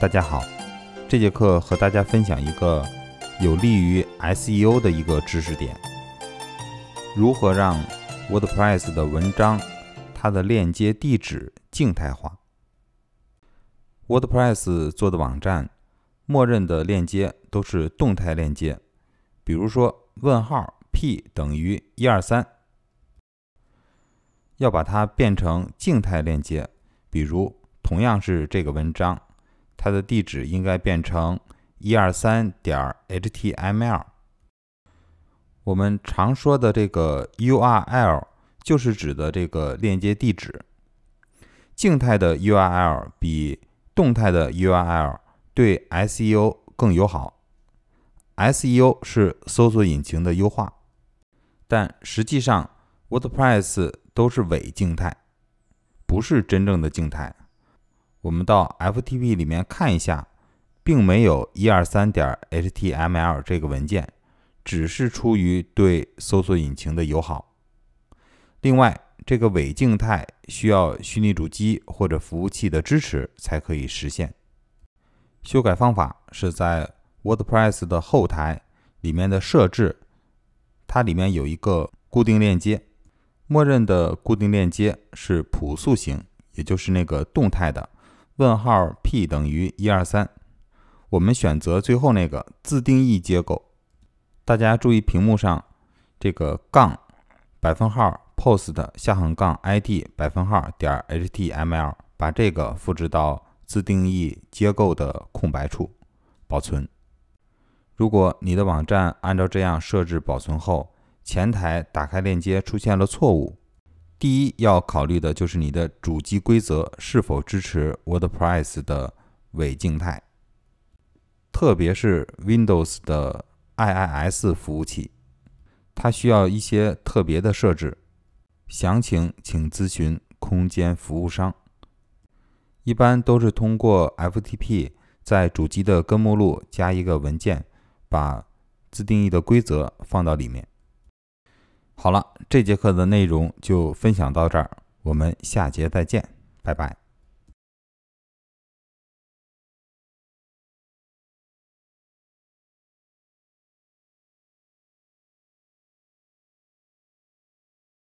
大家好，这节课和大家分享一个有利于 SEO 的一个知识点：如何让 WordPress 的文章它的链接地址静态化？WordPress 做的网站默认的链接都是动态链接，比如说问号 p 等于一二三，要把它变成静态链接。比如，同样是这个文章，它的地址应该变成一二三点 html。我们常说的这个 URL 就是指的这个链接地址。静态的 URL 比动态的 URL 对 SEO 更友好。SEO 是搜索引擎的优化，但实际上 WordPress 都是伪静态。不是真正的静态，我们到 FTP 里面看一下，并没有一二三点 HTML 这个文件，只是出于对搜索引擎的友好。另外，这个伪静态需要虚拟主机或者服务器的支持才可以实现。修改方法是在 WordPress 的后台里面的设置，它里面有一个固定链接。默认的固定链接是朴素型，也就是那个动态的问号 p 等于一二三。我们选择最后那个自定义结构。大家注意屏幕上这个杠百分号 post 下横杠 id 百分号点 html，把这个复制到自定义结构的空白处保存。如果你的网站按照这样设置保存后，前台打开链接出现了错误。第一要考虑的就是你的主机规则是否支持 WordPress 的伪静态，特别是 Windows 的 IIS 服务器，它需要一些特别的设置。详情请咨询空间服务商。一般都是通过 FTP 在主机的根目录加一个文件，把自定义的规则放到里面。好了，这节课的内容就分享到这儿，我们下节再见，拜拜。